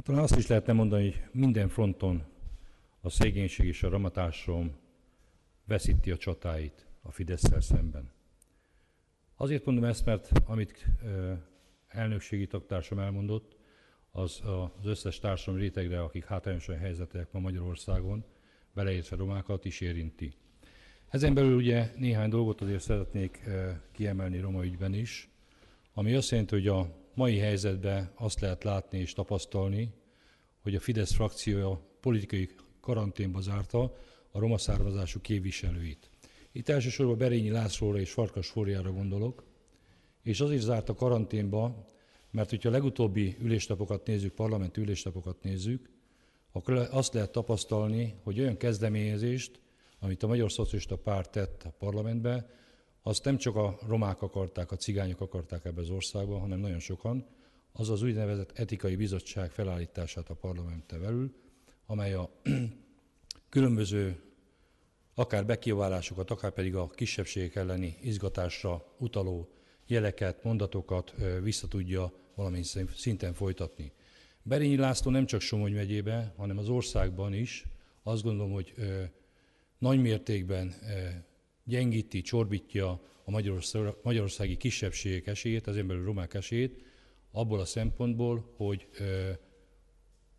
Hát talán azt is lehetne mondani, hogy minden fronton a szegénység és a ramatásom veszíti a csatáit a fidesz szemben. Azért mondom ezt, mert amit elnökségi taktársam elmondott, az az összes társadalom rétegre, akik hátrányosan helyzetek ma Magyarországon, beleértve romákat is érinti. Ezen belül ugye néhány dolgot azért szeretnék kiemelni roma ügyben is, ami azt jelenti, hogy a mai helyzetben azt lehet látni és tapasztalni, hogy a Fidesz frakciója politikai karanténba zárta a roma származású képviselőit. Itt elsősorban Berényi Lászlóra és Farkas Fóriára gondolok, és azért zárta karanténba, mert hogyha a legutóbbi üléstapokat nézzük, parlamenti üléstapokat nézzük, akkor azt lehet tapasztalni, hogy olyan kezdeményezést, amit a Magyar Szocialista Párt tett a parlamentbe azt nem csak a romák akarták, a cigányok akarták ebbe az országba, hanem nagyon sokan, az az úgynevezett etikai bizottság felállítását a parlamente belül, amely a különböző akár bekiabálásokat, akár pedig a kisebbségek elleni izgatásra utaló jeleket, mondatokat visszatudja valamint szinten folytatni. Berényi László nem csak Somogy megyébe, hanem az országban is azt gondolom, hogy nagy mértékben gyengíti, csorbítja a magyarországi kisebbségek esélyét, az belül romák esélyét, abból a szempontból, hogy,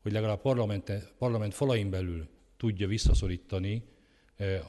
hogy legalább parlament, parlament falain belül tudja visszaszorítani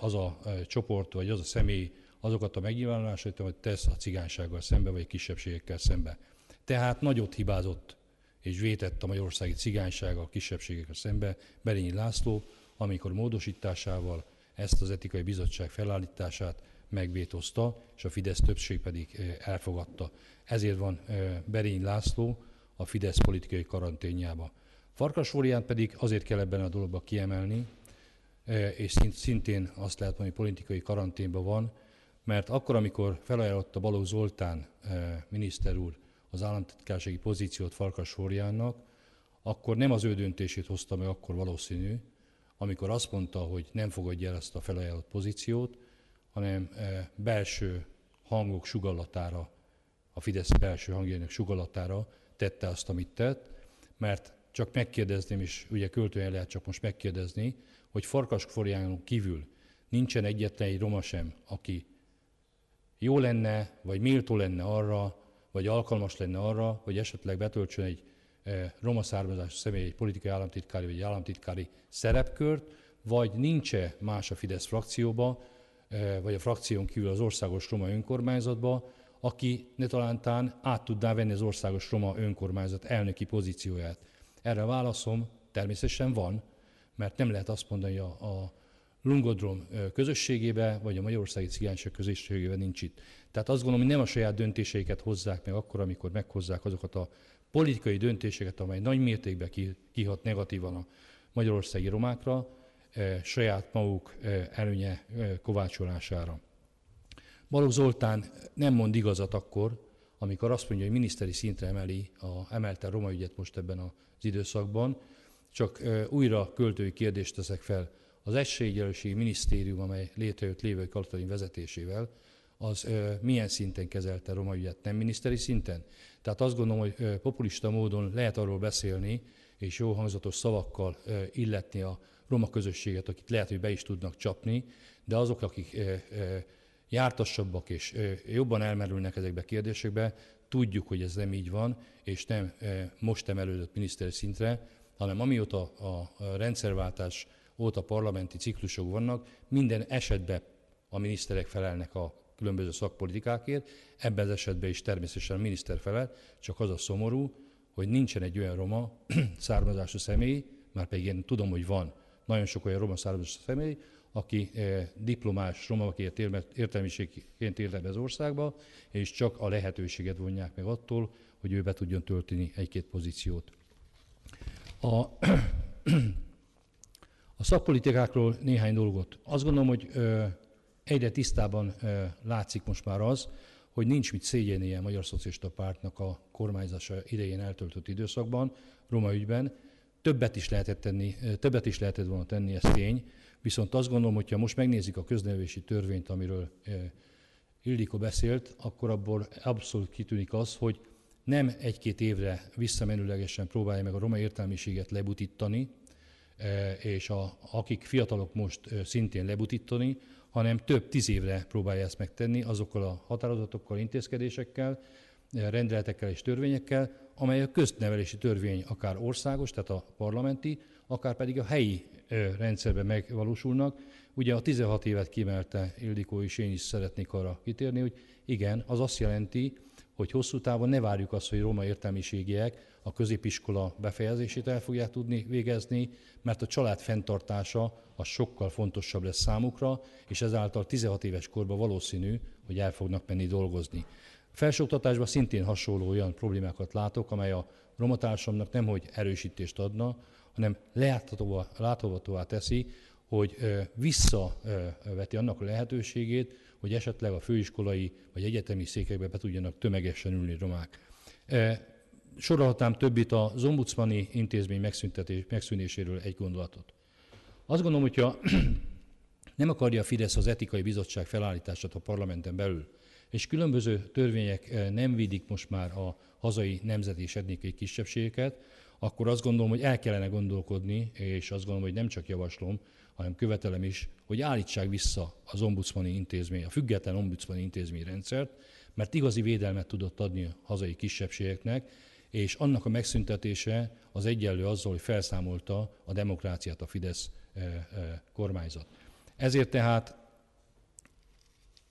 az a csoport, vagy az a személy azokat a megnyilvánulásait, amit tesz a cigánysággal szembe, vagy a kisebbségekkel szembe. Tehát nagyot hibázott és vétett a magyarországi cigánysága a kisebbségekkel szembe Berényi László, amikor módosításával ezt az etikai bizottság felállítását megvétozta, és a Fidesz többség pedig elfogadta. Ezért van Berény László a Fidesz politikai karanténjába. Farkas Fórián pedig azért kell ebben a dologba kiemelni, és szintén azt lehet mondani, hogy politikai karanténban van, mert akkor, amikor felajánlotta Balogh Zoltán miniszter úr az államtitkársági pozíciót Farkas Fóriánnak, akkor nem az ő döntését hozta meg, akkor valószínű, amikor azt mondta, hogy nem fogadja el ezt a felajánlott pozíciót, hanem eh, belső hangok sugallatára, a Fidesz belső hangjainak sugallatára tette azt, amit tett, mert csak megkérdezném, és ugye költően lehet csak most megkérdezni, hogy Farkas Floriánon kívül nincsen egyetlen egy roma sem, aki jó lenne, vagy méltó lenne arra, vagy alkalmas lenne arra, hogy esetleg betöltsön egy Eh, roma származású személy egy politikai államtitkári vagy egy államtitkári szerepkört, vagy nincs-e más a Fidesz frakcióba, eh, vagy a frakción kívül az országos roma önkormányzatba, aki ne talántán át tudná venni az országos roma önkormányzat elnöki pozícióját. Erre a válaszom természetesen van, mert nem lehet azt mondani, hogy a, a Lungodrom közösségébe, vagy a Magyarországi Cigányság közösségébe nincs itt. Tehát azt gondolom, hogy nem a saját döntéseiket hozzák meg akkor, amikor meghozzák azokat a politikai döntéseket, amely nagy mértékben kihat negatívan a magyarországi romákra, saját maguk előnye kovácsolására. Balogh Zoltán nem mond igazat akkor, amikor azt mondja, hogy miniszteri szintre emeli, a, emelte a roma ügyet most ebben az időszakban, csak újra költői kérdést teszek fel az Egységjelőségi Minisztérium, amely létrejött Lévő Katalin vezetésével, az ö, milyen szinten kezelte roma ügyet, nem miniszteri szinten? Tehát azt gondolom, hogy ö, populista módon lehet arról beszélni, és jó hangzatos szavakkal ö, illetni a roma közösséget, akit lehet, hogy be is tudnak csapni, de azok, akik ö, ö, jártassabbak és ö, jobban elmerülnek ezekbe a kérdésekbe, tudjuk, hogy ez nem így van, és nem ö, most emelődött miniszteri szintre, hanem amióta a, a rendszerváltás óta parlamenti ciklusok vannak, minden esetben a miniszterek felelnek a különböző szakpolitikákért, ebben az esetben is természetesen a miniszter felel, csak az a szomorú, hogy nincsen egy olyan roma származású személy, már pedig én tudom, hogy van nagyon sok olyan roma származású személy, aki eh, diplomás aki értelmiségként élt ebbe az országba, és csak a lehetőséget vonják meg attól, hogy ő be tudjon tölteni egy-két pozíciót. A A szakpolitikákról néhány dolgot. Azt gondolom, hogy ö, egyre tisztában ö, látszik most már az, hogy nincs mit szégyennie a Magyar Szocialista Pártnak a kormányzása idején eltöltött időszakban, Roma ügyben. Többet is lehetett, tenni, többet is lehetett volna tenni, ez tény, viszont azt gondolom, hogyha most megnézik a köznevési törvényt, amiről Ildikó beszélt, akkor abból abszolút kitűnik az, hogy nem egy-két évre visszamenőlegesen próbálja meg a roma értelmiséget lebutítani, és a, akik fiatalok most szintén lebutítani, hanem több tíz évre próbálja ezt megtenni azokkal a határozatokkal, intézkedésekkel, rendeletekkel és törvényekkel, amely a köztnevelési törvény akár országos, tehát a parlamenti, akár pedig a helyi rendszerben megvalósulnak. Ugye a 16 évet kimelte Ildikó, és én is szeretnék arra kitérni, hogy igen, az azt jelenti, hogy hosszú távon ne várjuk azt, hogy roma értelmiségiek a középiskola befejezését el fogják tudni végezni, mert a család fenntartása az sokkal fontosabb lesz számukra, és ezáltal 16 éves korban valószínű, hogy el fognak menni dolgozni. Felsőoktatásban szintén hasonló olyan problémákat látok, amely a roma társamnak nemhogy erősítést adna, hanem láthatóvá teszi, hogy visszaveti annak a lehetőségét, hogy esetleg a főiskolai vagy egyetemi székekbe be tudjanak tömegesen ülni romák. E, sorolhatnám többit a ombudsmani intézmény megszűnéséről egy gondolatot. Azt gondolom, hogyha nem akarja a Fidesz az etikai bizottság felállítását a parlamenten belül, és különböző törvények e, nem védik most már a hazai nemzeti és etnikai kisebbségeket, akkor azt gondolom, hogy el kellene gondolkodni, és azt gondolom, hogy nem csak javaslom, hanem követelem is, hogy állítsák vissza az ombudsmani intézmény, a független ombudsmani intézmény rendszert, mert igazi védelmet tudott adni a hazai kisebbségeknek, és annak a megszüntetése az egyenlő azzal, hogy felszámolta a demokráciát a Fidesz eh, eh, kormányzat. Ezért tehát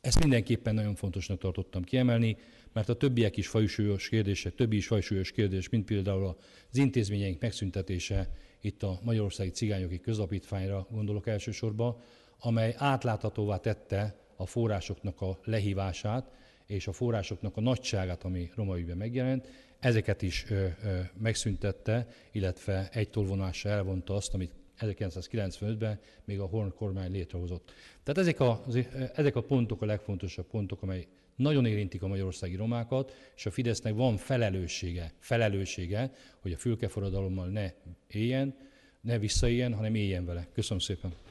ezt mindenképpen nagyon fontosnak tartottam kiemelni, mert a többiek is fajsúlyos kérdések, többi is fajsúlyos kérdés, mint például az intézményeink megszüntetése itt a Magyarországi Cigányoki Közapítványra gondolok elsősorban, amely átláthatóvá tette a forrásoknak a lehívását és a forrásoknak a nagyságát, ami roma ügyben megjelent, ezeket is ö, ö, megszüntette, illetve egy tolvonással elvonta azt, amit 1995-ben még a Horn kormány létrehozott. Tehát ezek a, ezek a pontok a legfontosabb pontok, amely nagyon érintik a magyarországi romákat, és a Fidesznek van felelőssége, felelőssége, hogy a fülkeforradalommal ne éljen, ne visszaéljen, hanem éljen vele. Köszönöm szépen!